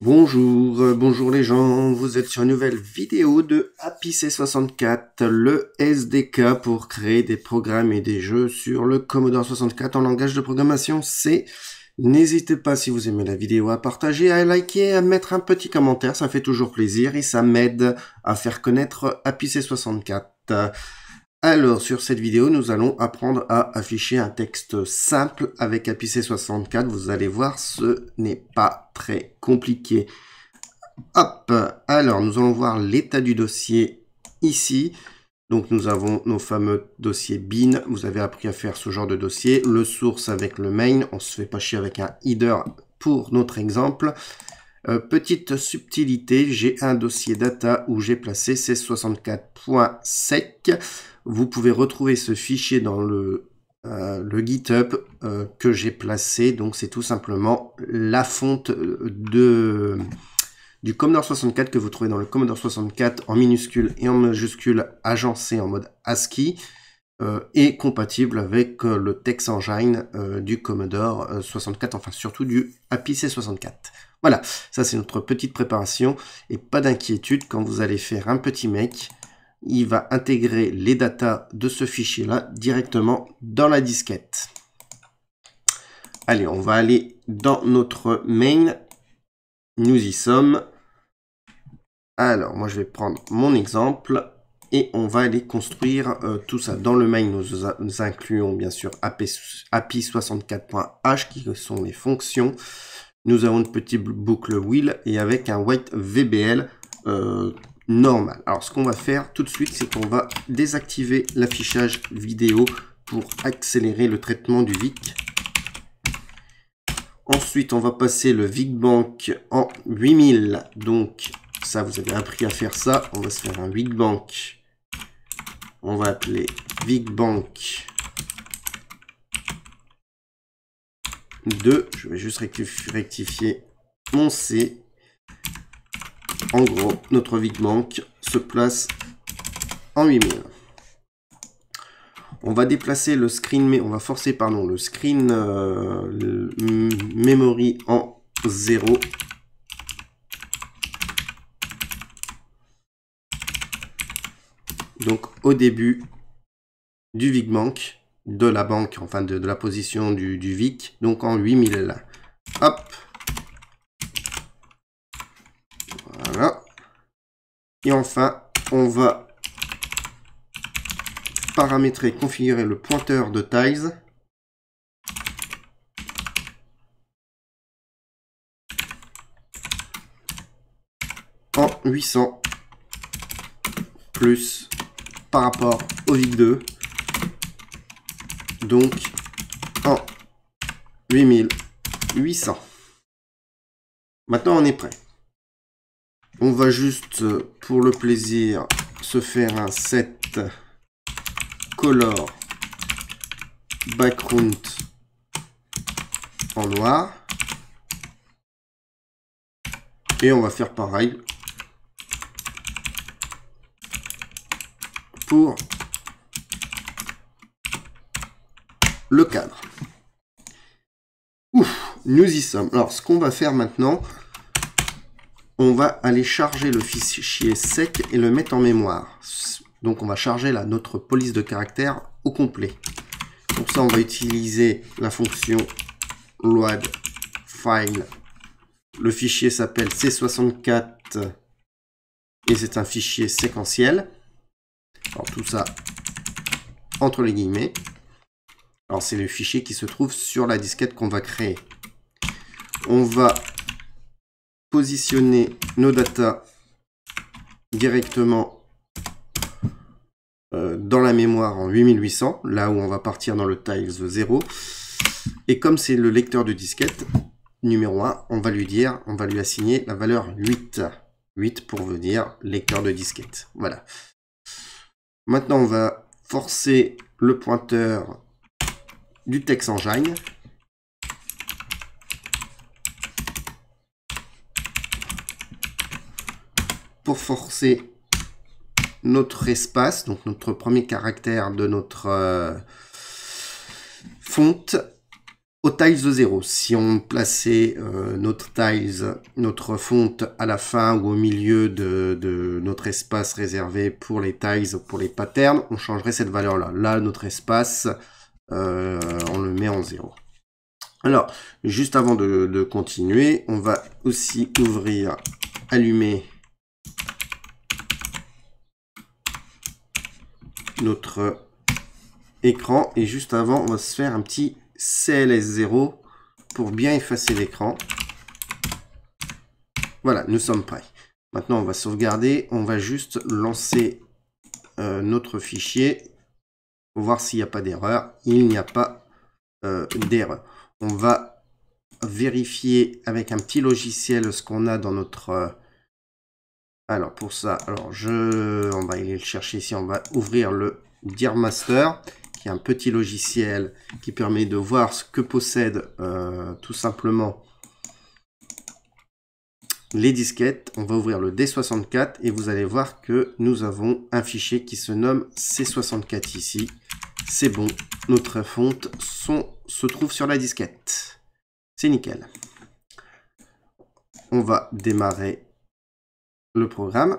Bonjour, euh, bonjour les gens, vous êtes sur une nouvelle vidéo de c 64 le SDK pour créer des programmes et des jeux sur le Commodore 64 en langage de programmation C. N'hésitez pas si vous aimez la vidéo à partager, à liker, à mettre un petit commentaire, ça fait toujours plaisir et ça m'aide à faire connaître c 64 alors, sur cette vidéo, nous allons apprendre à afficher un texte simple avec APC 64. Vous allez voir, ce n'est pas très compliqué. Hop Alors, nous allons voir l'état du dossier ici. Donc, nous avons nos fameux dossiers bin. Vous avez appris à faire ce genre de dossier. Le source avec le main. On se fait pas chier avec un header pour notre exemple. Euh, petite subtilité, j'ai un dossier data où j'ai placé ces 64.sec vous pouvez retrouver ce fichier dans le, euh, le GitHub euh, que j'ai placé. Donc c'est tout simplement la fonte euh, de, du Commodore 64 que vous trouvez dans le Commodore 64 en minuscule et en majuscule agencé en mode ASCII et compatible avec le Text Engine du Commodore 64, enfin surtout du Happy 64 Voilà, ça c'est notre petite préparation et pas d'inquiétude quand vous allez faire un petit mec il va intégrer les datas de ce fichier-là directement dans la disquette. Allez, on va aller dans notre main. Nous y sommes. Alors, moi, je vais prendre mon exemple et on va aller construire euh, tout ça. Dans le main, nous, incluons bien sûr api64.h qui sont les fonctions. Nous avons une petite boucle wheel et avec un white VBL euh, normal. Alors ce qu'on va faire tout de suite, c'est qu'on va désactiver l'affichage vidéo pour accélérer le traitement du VIC. Ensuite, on va passer le BANK en 8000. Donc ça, vous avez appris à faire ça. On va se faire un BANK. On va appeler BANK 2. Je vais juste rectifier mon C en gros, notre Vigbank se place en 8000. On va déplacer le screen, mais on va forcer pardon, le screen euh, memory en 0. Donc au début du VIC de la banque, enfin de, la position du, du VIC, donc en 8000. Hop, Et enfin, on va paramétrer, configurer le pointeur de tiles. En 800 plus par rapport au VIC2. Donc en 8800. Maintenant on est prêt. On va juste, euh, pour le plaisir, se faire un set color background en noir. Et on va faire pareil pour le cadre. Ouf, nous y sommes. Alors, ce qu'on va faire maintenant, on va aller charger le fichier sec et le mettre en mémoire. Donc on va charger notre police de caractère au complet. Pour ça, on va utiliser la fonction load file. Le fichier s'appelle C64 et c'est un fichier séquentiel. Alors tout ça entre les guillemets. Alors c'est le fichier qui se trouve sur la disquette qu'on va créer. On va positionner nos data directement euh, dans la mémoire en 8800, là où on va partir dans le tiles 0. Et comme c'est le lecteur de disquette, numéro 1, on va lui dire, on va lui assigner la valeur 8. 8 pour venir lecteur de disquette. Voilà. Maintenant, on va forcer le pointeur du texte engine pour forcer notre espace, donc notre premier caractère de notre euh, fonte au tiles de 0. Si on plaçait euh, notre taille notre fonte à la fin ou au milieu de, notre espace réservé pour les tiles, pour les patterns, on changerait cette valeur-là. Là, notre espace, euh, on le met en 0. Alors, juste avant de continuer, on va aussi ouvrir, allumer notre écran. Et juste avant, on va se faire un petit CLS0 pour bien effacer l'écran. Voilà, nous sommes prêts. Maintenant, on va sauvegarder. On va juste lancer euh, notre fichier pour voir s'il n'y a pas d'erreur. Il n'y a pas euh, d'erreur. On va vérifier avec un petit logiciel ce qu'on a dans notre euh, alors pour ça, alors je, on va aller le chercher ici, on va ouvrir le Dear Master, qui est un petit logiciel qui permet de voir ce que possèdent euh, tout simplement les disquettes. On va ouvrir le D64 et vous allez voir que nous avons un fichier qui se nomme C64 ici. C'est bon, Notre fonte se trouve sur la disquette. C'est nickel. On va démarrer le programme.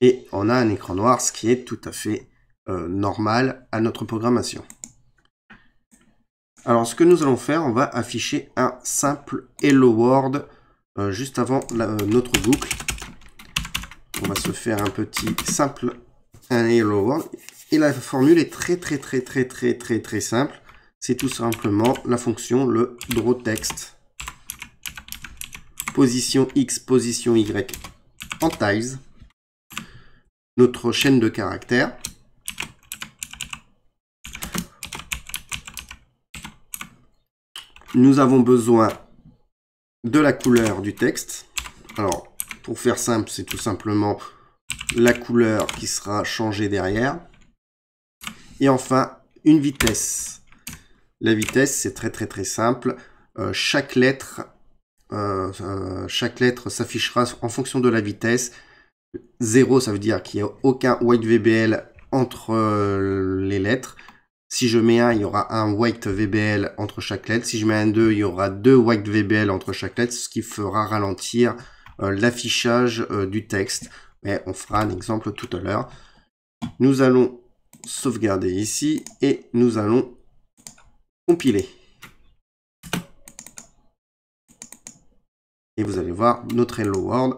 Et on a un écran noir, ce qui est tout à fait euh, normal à notre programmation. Alors ce que nous allons faire, on va afficher un simple Hello World euh, juste avant euh, notre boucle. On va se faire un petit simple un Hello World. Et la formule est très très très très très très très simple c'est tout simplement la fonction le drawText. Position X, position Y en tiles. Notre chaîne de caractères. Nous avons besoin de la couleur du texte. Alors, pour faire simple, c'est tout simplement la couleur qui sera changée derrière. Et enfin, une vitesse la vitesse, c'est très très très simple. Euh, chaque lettre, euh, euh, lettre s'affichera en fonction de la vitesse. 0, ça veut dire qu'il n'y a aucun white VBL entre les lettres. Si je mets un, il y aura un white VBL entre chaque lettre. Si je mets un 2, il y aura deux white VBL entre chaque lettre, ce qui fera ralentir l'affichage du texte. Mais on fera un exemple tout à l'heure. Nous allons sauvegarder ici et nous allons compiler. Et vous allez voir notre Hello World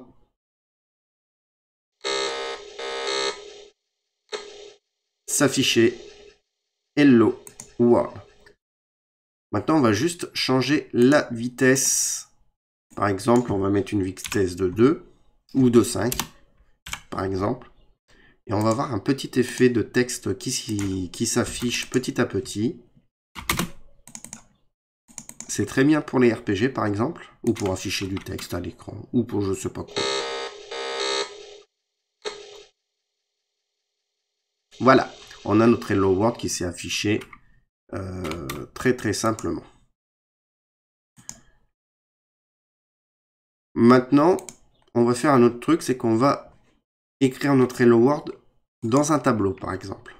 s'afficher Hello World. Maintenant, on va juste changer la vitesse. Par exemple, on va mettre une vitesse de 2 ou de 5, par exemple. Et on va voir un petit effet de texte qui, qui s'affiche petit à petit. C'est très bien pour les RPG par exemple, ou pour afficher du texte à l'écran, ou pour je sais pas quoi. Voilà, on a notre Hello World qui s'est affiché euh, très très simplement. Maintenant, on va faire un autre truc, c'est qu'on va écrire notre Hello World dans un tableau par exemple.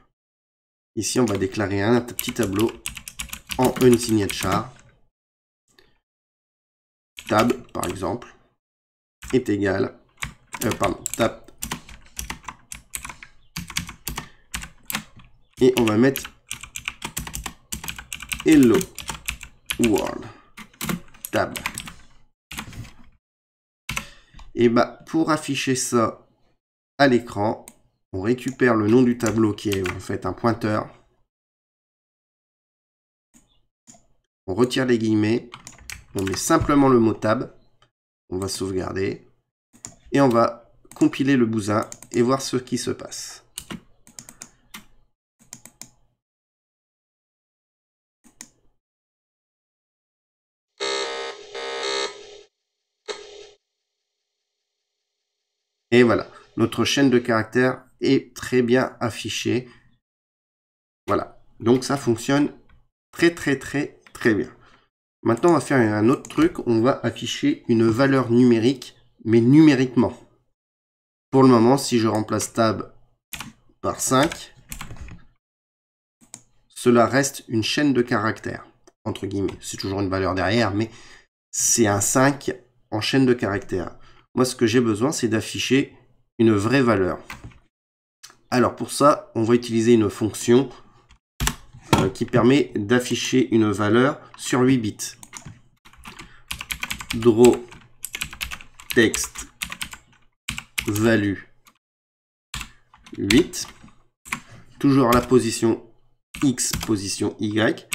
Ici, on va déclarer un petit tableau en une signature tab, par exemple, est égal, euh, pardon, tab. Et on va mettre hello world tab. Et bah, pour afficher ça à l'écran, on récupère le nom du tableau qui est en fait un pointeur. On retire les guillemets on met simplement le mot tab. On va sauvegarder. Et on va compiler le bousin et voir ce qui se passe. Et voilà, notre chaîne de caractères est très bien affichée. Voilà, donc ça fonctionne très très très très bien. Maintenant, on va faire un autre truc. On va afficher une valeur numérique, mais numériquement. Pour le moment, si je remplace tab par 5, cela reste une chaîne de caractères, entre guillemets. C'est toujours une valeur derrière, mais c'est un 5 en chaîne de caractères. Moi, ce que j'ai besoin, c'est d'afficher une vraie valeur. Alors pour ça, on va utiliser une fonction qui permet d'afficher une valeur sur 8 bits. Draw text value 8. Toujours la position X, position Y.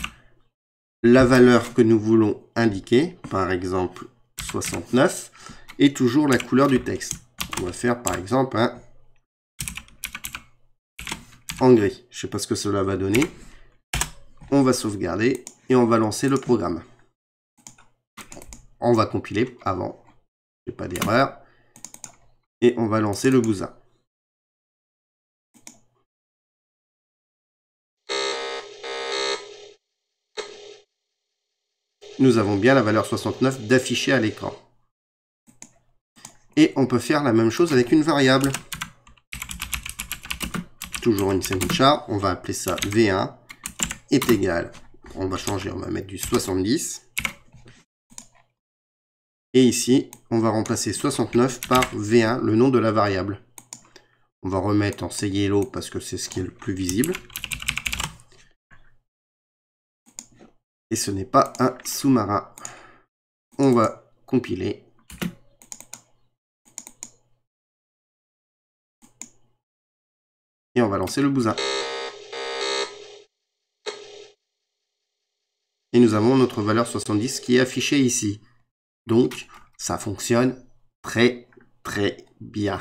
La valeur que nous voulons indiquer, par exemple 69. Et toujours la couleur du texte. On va faire par exemple un en gris. Je ne sais pas ce que cela va donner on va sauvegarder et on va lancer le programme. On va compiler avant, j'ai pas d'erreur. Et on va lancer le bousin. Nous avons bien la valeur 69 d'afficher à l'écran. Et on peut faire la même chose avec une variable. Toujours une semi char, on va appeler ça V1 est égal. On va changer, on va mettre du 70. Et ici, on va remplacer 69 par V1, le nom de la variable. On va remettre en C parce que c'est ce qui est le plus visible. Et ce n'est pas un sous-marin. On va compiler. Et on va lancer le bousin. et nous avons notre valeur 70 qui est affichée ici. Donc, ça fonctionne très, très bien.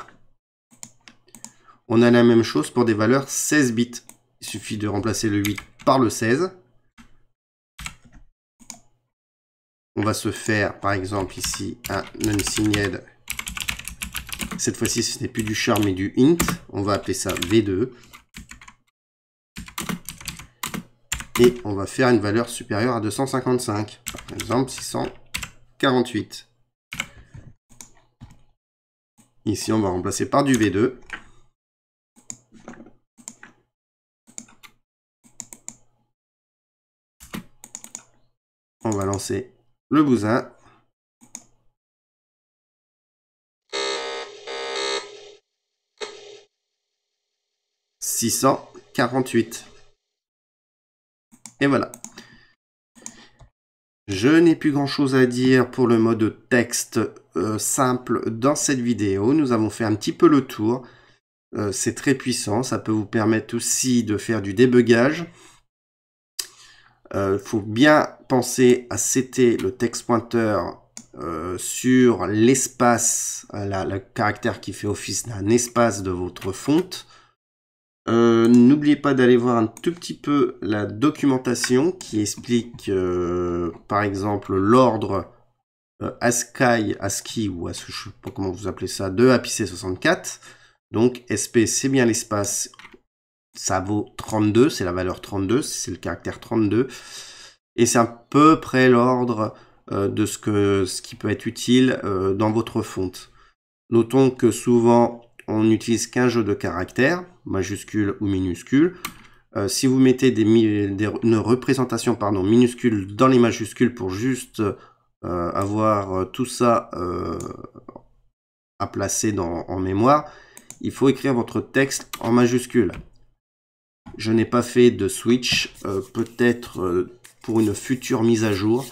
On a la même chose pour des valeurs 16 bits. Il suffit de remplacer le 8 par le 16. On va se faire, par exemple, ici, un non Cette fois-ci, ce n'est plus du char, mais du int. On va appeler ça V2. et on va faire une valeur supérieure à 255. Par exemple, 648. Ici, on va remplacer par du V2. On va lancer le bousin. Six cent quarante-huit. Et voilà. Je n'ai plus grand chose à dire pour le mode texte euh, simple dans cette vidéo. Nous avons fait un petit peu le tour. Euh, c'est très puissant. Ça peut vous permettre aussi de faire du débugage. Il euh, faut bien penser à CT, le texte pointeur, sur l'espace, le caractère qui fait office d'un espace de votre fonte. Euh, n'oubliez pas d'aller voir un tout petit peu la documentation qui explique euh, par exemple l'ordre euh, ASCII, ASCII ou ASCII, je sais pas comment vous appelez ça, de APC64. Donc SP c'est bien l'espace, ça vaut 32, c'est la valeur 32, c'est le caractère 32. Et c'est à peu près l'ordre de ce, ce qui peut être utile dans votre fonte. Notons que souvent on n'utilise qu'un jeu de caractères, majuscule ou minuscule. Euh, si vous mettez des, une représentation pardon, minuscule dans les majuscules pour juste euh, avoir euh, tout ça à placer en mémoire, il faut écrire votre texte en majuscule. Je n'ai pas fait de switch, peut-être pour une future mise à jour.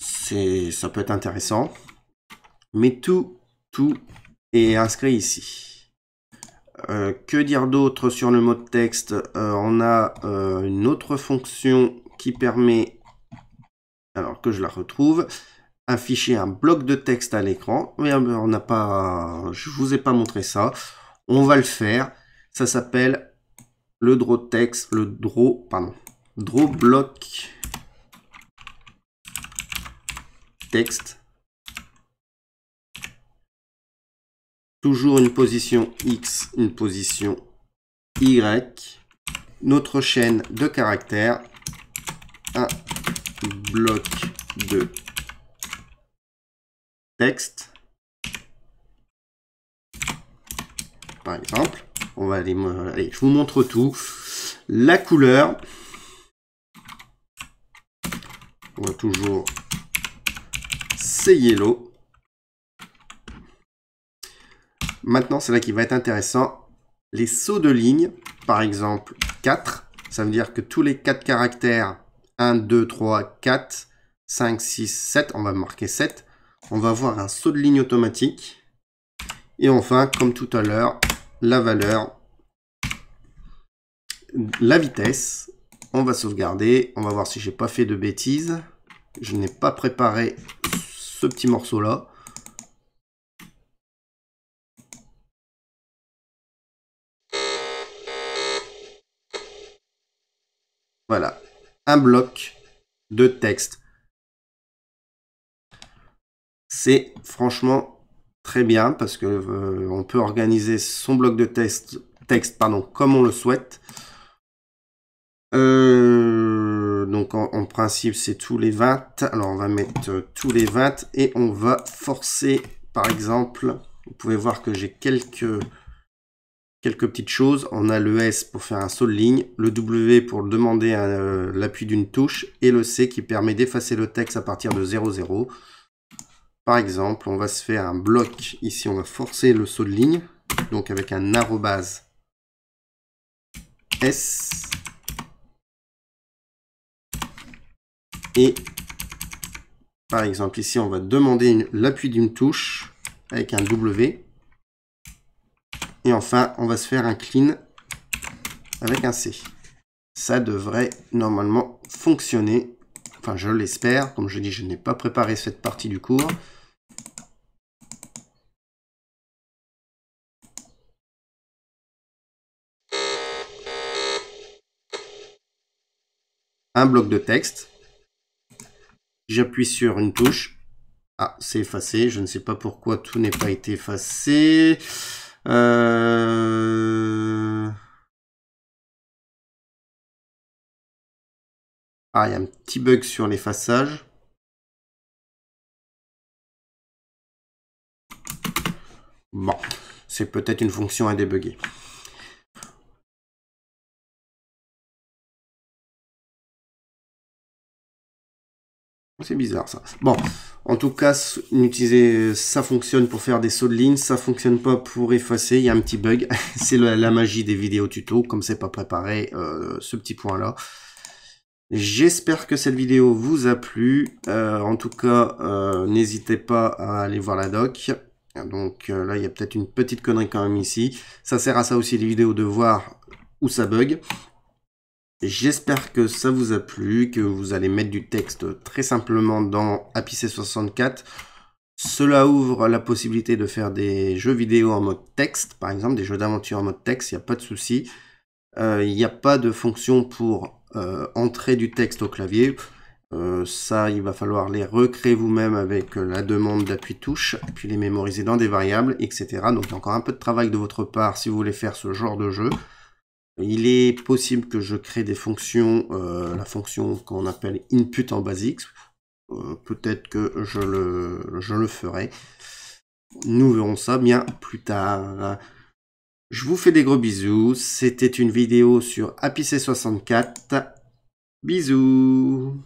Ça peut être intéressant. Mais tout, tout, et inscrit ici. Euh, que dire d'autre sur le mot de texte euh, On a euh, une autre fonction qui permet, alors que je la retrouve, afficher un bloc de texte à l'écran. Mais on n'a pas, je vous ai pas montré ça. On va le faire. Ça s'appelle le draw text, le draw, pardon, draw block texte. Toujours une position X, une position Y. Notre chaîne de caractères. Un bloc de texte. Par exemple. On va aller, je vous montre tout. La couleur. On va toujours c'est yellow. Maintenant, c'est là qu'il va être intéressant. Les sauts de ligne, par exemple 4, ça veut dire que tous les 4 caractères, 1, 2, 3, 4, 5, 6, 7, on va marquer 7, on va avoir un saut de ligne automatique. Et enfin, comme tout à l'heure, la valeur, la vitesse. On va sauvegarder. On va voir si j'ai pas fait de bêtises. Je n'ai pas préparé ce petit morceau-là. Voilà, un bloc de texte. C'est franchement très bien parce que euh, on peut organiser son bloc de texte, texte pardon, comme on le souhaite. Euh, donc en, en principe c'est tous les 20. Alors on va mettre euh, tous les 20 et on va forcer par exemple, vous pouvez voir que j'ai quelques quelques petites choses. On a le S pour faire un saut de ligne, le W pour demander euh, l'appui d'une touche et le C qui permet d'effacer le texte à partir de 00. Par exemple, on va se faire un bloc. Ici, on va forcer le saut de ligne, donc avec un arrobase S et par exemple ici on va demander l'appui d'une touche avec un W et enfin, on va se faire un clean avec un C. Ça devrait normalement fonctionner. Enfin, je l'espère. Comme je dis, je n'ai pas préparé cette partie du cours. Un bloc de texte. J'appuie sur une touche. Ah, c'est effacé. Je ne sais pas pourquoi tout n'est pas été effacé. Euh, ah, il y a un petit bug sur l'effaçage. Bon, c'est peut-être une fonction à débugger. C'est bizarre ça. Bon, en tout cas, utiliser, ça fonctionne pour faire des sauts de ligne, ça fonctionne pas pour effacer, il y a un petit bug. c'est la, magie des vidéos tuto, comme c'est pas préparé, euh, ce petit point-là. J'espère que cette vidéo vous a plu. Euh, en tout cas, euh, n'hésitez pas à aller voir la doc. Donc là, il y a peut-être une petite connerie quand même ici. Ça sert à ça aussi les vidéos de voir où ça bug. J'espère que ça vous a plu, que vous allez mettre du texte très simplement dans Happy C64. Cela ouvre la possibilité de faire des jeux vidéo en mode texte, par exemple des jeux d'aventure en mode texte, il n'y a pas de souci. Euh, il n'y a pas de fonction pour euh, entrer du texte au clavier. Euh, ça, il va falloir les recréer vous-même avec la demande d'appui touche, puis les mémoriser dans des variables, etc. Donc, il encore un peu de travail de votre part si vous voulez faire ce genre de jeu. Il est possible que je crée des fonctions, euh, la fonction qu'on appelle input en basics. Euh, peut-être que je le, je le ferai. Nous verrons ça bien plus tard. Je vous fais des gros bisous. C'était une vidéo sur APC64. Bisous